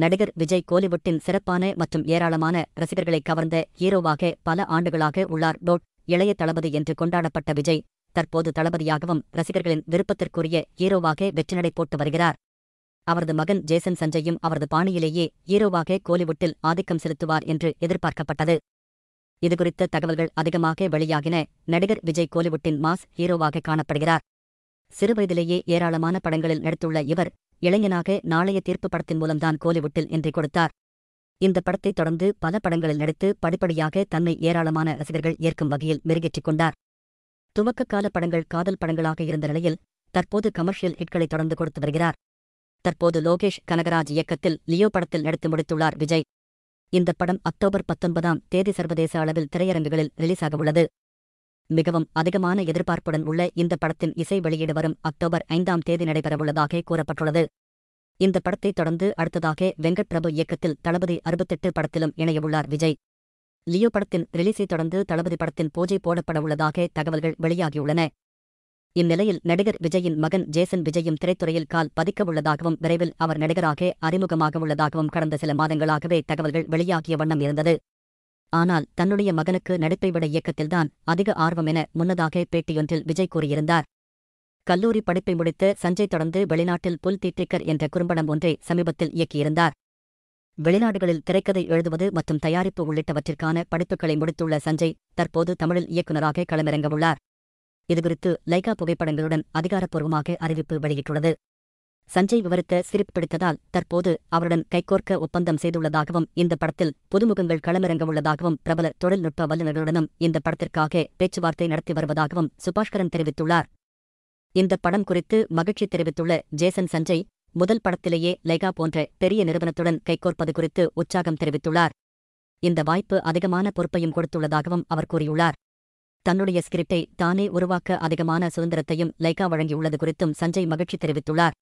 நடிகர் விஜய் கோலிவுட்டின் சிறப்பான மற்றும் ஏராளமான ரசிகர்களை கவர்ந்த ஹீரோவாக பல ஆண்டுகளாக உள்ளார் டோட் இளைய தளபதி என்று கொண்டாடப்பட்ட விஜய் தற்போது தளபதியாகவும் ரசிகர்களின் விருப்பத்திற்குரிய ஹீரோவாக வெற்றிநடை போட்டு வருகிறார் அவரது மகன் ஜேசன் சஞ்சயும் அவரது பாணியிலேயே ஹீரோவாக கோலிவுட்டில் ஆதிக்கம் செலுத்துவார் என்று எதிர்பார்க்கப்பட்டது இதுகுறித்த தகவல்கள் அதிகமாக வெளியாகின நடிகர் விஜய் கோலிவுட்டின் மாஸ் ஹீரோவாக காணப்படுகிறார் சிறுவயதிலேயே ஏராளமான படங்களில் நடித்துள்ள இவர் இளைஞனாக நாளைய தீர்ப்பு படத்தின் மூலம்தான் கோலிவுட்டில் இன்றி கொடுத்தார் இந்த படத்தை தொடர்ந்து பல படங்களில் நடித்து படிப்படியாக தன்னை ஏராளமான ரசிகர்கள் ஏற்கும் வகையில் மெருகேற்றிக் கொண்டார் துவக்க கால படங்கள் காதல் படங்களாக இருந்த நிலையில் தற்போது கமர்ஷியல் ஹிட்களை தொடர்ந்து கொடுத்து வருகிறார் தற்போது லோகேஷ் கனகராஜ் இயக்கத்தில் லியோ படத்தில் நடித்து முடித்துள்ளார் விஜய் இந்த படம் அக்டோபர் பத்தொன்பதாம் தேதி சர்வதேச அளவில் திரையரங்குகளில் ரிலீஸாக உள்ளது மிகவும் அதிகமான எதிர்பார்ப்புடன் உள்ள இந்த படத்தின் இசை வெளியீடு வரும் அக்டோபர் ஐந்தாம் தேதி நடைபெறவுள்ளதாக கூறப்பட்டுள்ளது இந்த படத்தை தொடர்ந்து அடுத்ததாக வெங்கட் பிரபு இயக்கத்தில் தளபதி அறுபத்தெட்டு படத்திலும் இணையவுள்ளார் விஜய் லியோ படத்தின் ரிலீஸை தொடர்ந்து தளபதி படத்தின் பூஜை போடப்படவுள்ளதாக தகவல்கள் வெளியாகியுள்ளன இந்நிலையில் நடிகர் விஜயின் மகன் ஜேசன் விஜயும் திரைத்துறையில் கால் பதிக்கவுள்ளதாகவும் விரைவில் அவர் நடிகராக அறிமுகமாகவுள்ளதாகவும் கடந்த சில மாதங்களாகவே தகவல்கள் வெளியாகிய வண்ணம் இருந்தது ஆனால் தன்னுடைய மகனுக்கு நடிப்பை விட இயக்கத்தில்தான் அதிக ஆர்வம் என முன்னதாக பேட்டியொன்றில் விஜய் கூறியிருந்தார் கல்லூரி படிப்பை முடித்து சஞ்சய் தொடர்ந்து வெளிநாட்டில் புல் தீட்டிக்கர் என்ற குறும்படம் ஒன்றை சமீபத்தில் இயக்கியிருந்தார் வெளிநாடுகளில் திரைக்கதை எழுதுவது மற்றும் தயாரிப்பு உள்ளிட்டவற்றிற்கான படிப்புகளை முடித்துள்ள சஞ்சய் தற்போது தமிழில் இயக்குநராக களமிறங்கவுள்ளார் இதுகுறித்து லைகா புகைப்படங்களுடன் அதிகாரப்பூர்வமாக அறிவிப்பு வெளியிட்டுள்ளது சஞ்சய் விவரித்த சிரிப்பு பிடித்ததால் தற்போது அவருடன் கைகோர்க்க ஒப்பந்தம் செய்துள்ளதாகவும் இந்த படத்தில் புதுமுகங்கள் களமிறங்க உள்ளதாகவும் பிரபல தொழில்நுட்ப வல்லுநர்களுடனும் இந்த படத்திற்காக பேச்சுவார்த்தை நடத்தி வருவதாகவும் சுபாஷ்கரன் தெரிவித்துள்ளார் இந்த படம் குறித்து மகிழ்ச்சி தெரிவித்துள்ள ஜேசன் சஞ்சய் முதல் படத்திலேயே லைகா போன்ற பெரிய நிறுவனத்துடன் கைகோர்ப்பது குறித்து உற்சாகம் தெரிவித்துள்ளார் இந்த வாய்ப்பு அதிகமான பொறுப்பையும் கொடுத்துள்ளதாகவும் அவர் கூறியுள்ளார் தன்னுடைய ஸ்கிரிப்டை தானே உருவாக்க அதிகமான சுதந்திரத்தையும் லைகா வழங்கியுள்ளது குறித்தும் சஞ்சய் மகிழ்ச்சி தெரிவித்துள்ளார்